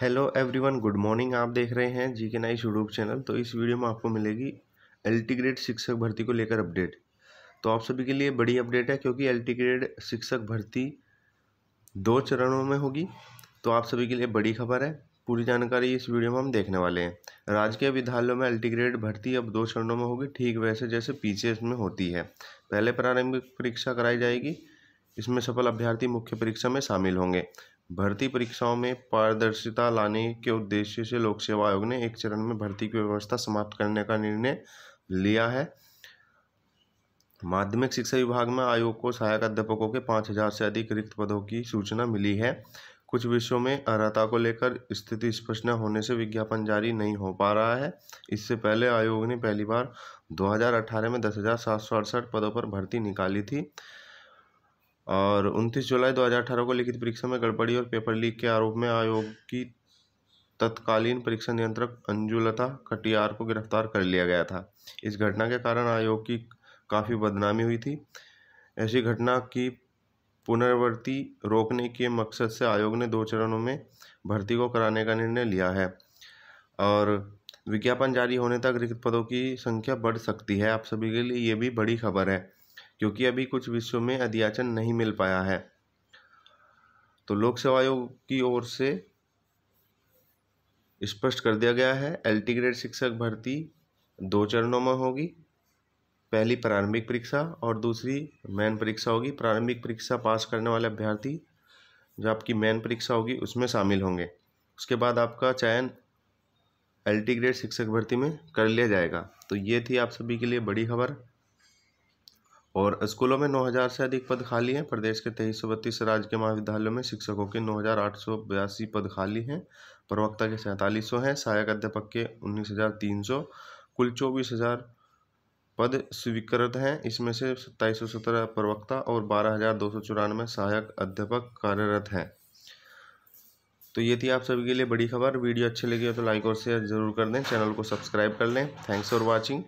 hello everyone good morning आप देख रहे हैं जी के नाइस शुडूक चैनल तो इस वीडियो में आपको मिलेगी एल ग्रेड शिक्षक भर्ती को लेकर अपडेट तो आप सभी के लिए बड़ी अपडेट है क्योंकि एल ग्रेड शिक्षक भर्ती दो चरणों में होगी तो आप सभी के लिए बड़ी खबर है पूरी जानकारी इस वीडियो में हम देखने वाले हैं राजकीय विद्यालयों में एल ग्रेड भर्ती अब दो चरणों में होगी ठीक वैसे जैसे पी में होती है पहले प्रारंभिक परीक्षा कराई जाएगी इसमें सफल अभ्यर्थी मुख्य परीक्षा में शामिल होंगे भर्ती परीक्षाओं में पारदर्शिता लाने के उद्देश्य से लोक सेवा आयोग ने एक चरण में भर्ती की व्यवस्था समाप्त करने का निर्णय लिया है माध्यमिक शिक्षा विभाग में आयोग को सहायक अध्यापकों के पाँच हज़ार से अधिक रिक्त पदों की सूचना मिली है कुछ विषयों में अर्हता को लेकर स्थिति स्पष्ट न होने से विज्ञापन जारी नहीं हो पा रहा है इससे पहले आयोग ने पहली बार 2018 में दस पदों पर भर्ती निकाली थी और उनतीस जुलाई 2018 को लिखित परीक्षा में गड़बड़ी और पेपर लीक के आरोप में आयोग की तत्कालीन परीक्षा नियंत्रक अंजुलता खटियार को गिरफ्तार कर लिया गया था इस घटना के कारण आयोग की काफ़ी बदनामी हुई थी ऐसी घटना की पुनर्वृत्ति रोकने के मकसद से आयोग ने दो चरणों में भर्ती को कराने का निर्णय लिया है और विज्ञापन जारी होने तक रिक्त पदों की संख्या बढ़ सकती है आप सभी के लिए ये भी बड़ी खबर है क्योंकि अभी कुछ विषयों में अध्याचन नहीं मिल पाया है तो लोक सेवा आयोग की ओर से स्पष्ट कर दिया गया है एल टी ग्रेड शिक्षक भर्ती दो चरणों में होगी पहली प्रारंभिक परीक्षा और दूसरी मैन परीक्षा होगी प्रारंभिक परीक्षा पास करने वाले अभ्यर्थी जो आपकी मैन परीक्षा होगी उसमें शामिल होंगे उसके बाद आपका चयन एल टी ग्रेड शिक्षक भर्ती में कर लिया जाएगा तो ये थी आप सभी के लिए बड़ी खबर और स्कूलों में 9000 से अधिक पद खाली हैं प्रदेश के तेईस सौ बत्तीस राज्य के महाविद्यालयों में शिक्षकों के नौ हज़ार आठ सौ बयासी पद खाली हैं प्रवक्ता के सैंतालीस सौ हैं सहायक अध्यापक के उन्नीस हज़ार तीन सौ कुल चौबीस हज़ार पद स्वीकृत हैं इसमें से सत्ताईस सौ सत्रह प्रवक्ता और बारह हज़ार दो सौ चौरानवे सहायक अध्यापक कार्यरत हैं तो ये थी आप सभी के लिए बड़ी खबर वीडियो अच्छी लगी हो तो लाइक और शेयर जरूर कर दें चैनल को सब्सक्राइब कर लें थैंक्स फॉर वॉचिंग